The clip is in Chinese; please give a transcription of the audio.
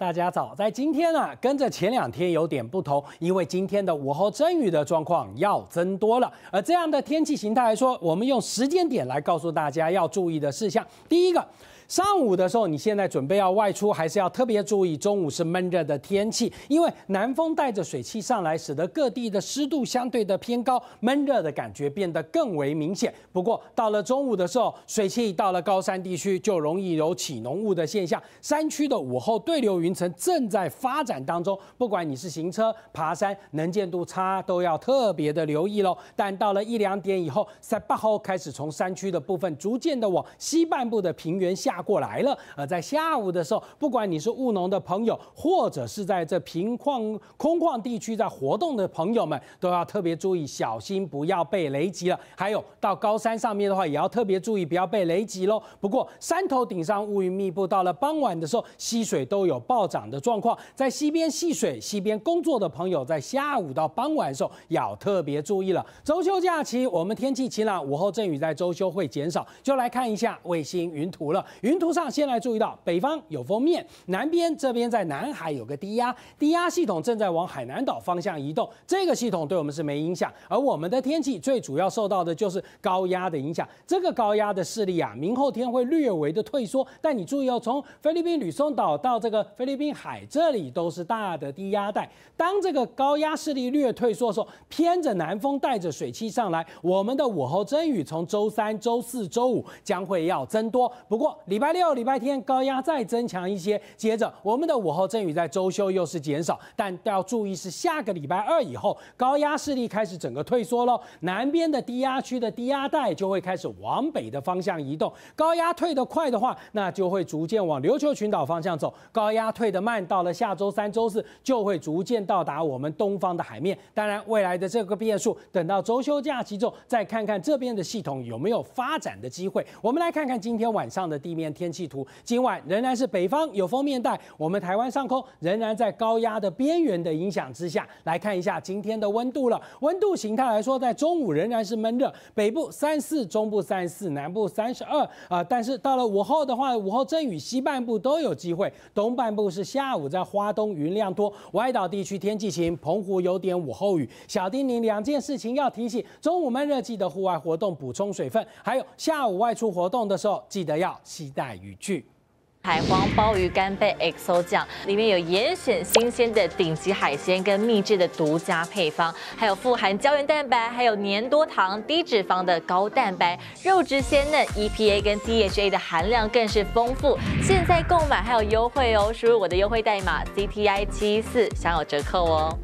大家早，在今天啊，跟着前两天有点不同，因为今天的午后阵雨的状况要增多了。而这样的天气形态来说，我们用时间点来告诉大家要注意的事项。第一个。上午的时候，你现在准备要外出，还是要特别注意。中午是闷热的天气，因为南风带着水汽上来，使得各地的湿度相对的偏高，闷热的感觉变得更为明显。不过到了中午的时候，水汽到了高山地区，就容易有起浓雾的现象。山区的午后对流云层正在发展当中，不管你是行车、爬山，能见度差都要特别的留意喽。但到了一两点以后，塞巴后开始从山区的部分逐渐的往西半部的平原下。过来了，而在下午的时候，不管你是务农的朋友，或者是在这平旷空旷地区在活动的朋友们，都要特别注意，小心不要被雷击了。还有到高山上面的话，也要特别注意，不要被雷击喽。不过山头顶上乌云密布，到了傍晚的时候，溪水都有暴涨的状况。在溪边戏水、溪边工作的朋友，在下午到傍晚的时候要特别注意了。周休假期，我们天气晴朗，午后阵雨在周休会减少，就来看一下卫星云图了。云图上先来注意到，北方有封面，南边这边在南海有个低压，低压系统正在往海南岛方向移动。这个系统对我们是没影响，而我们的天气最主要受到的就是高压的影响。这个高压的势力啊，明后天会略微的退缩，但你注意，哦，从菲律宾吕宋岛到这个菲律宾海这里都是大的低压带。当这个高压势力略退缩的时候，偏着南风带着水汽上来，我们的午后阵雨从周三、周四周五将会要增多。不过礼拜六、礼拜天，高压再增强一些，接着我们的午后阵雨在周休又是减少，但要注意是下个礼拜二以后，高压势力开始整个退缩喽。南边的低压区的低压带就会开始往北的方向移动。高压退得快的话，那就会逐渐往琉球群岛方向走；高压退得慢，到了下周三、周四就会逐渐到达我们东方的海面。当然，未来的这个变数，等到周休假期之后，再看看这边的系统有没有发展的机会。我们来看看今天晚上的地面。天气图，今晚仍然是北方有风面带，我们台湾上空仍然在高压的边缘的影响之下。来看一下今天的温度了，温度形态来说，在中午仍然是闷热，北部三四，中部三四，南部三十二啊。但是到了午后的话，午后阵雨西半部都有机会，东半部是下午在花东云量多，外岛地区天气晴，澎湖有点午后雨。小叮咛两件事情要提醒：中午闷热，记得户外活动补充水分；还有下午外出活动的时候，记得要洗。带渔具，海皇鲍鱼干贝 XO 酱里面有严选新鲜的顶级海鲜跟秘制的独家配方，还有富含胶原蛋白，还有粘多糖、低脂肪的高蛋白肉质鲜嫩，EPA 跟 DHA 的含量更是丰富。现在购买还有优惠哦，输入我的优惠代码 CTI 七四享有折扣哦。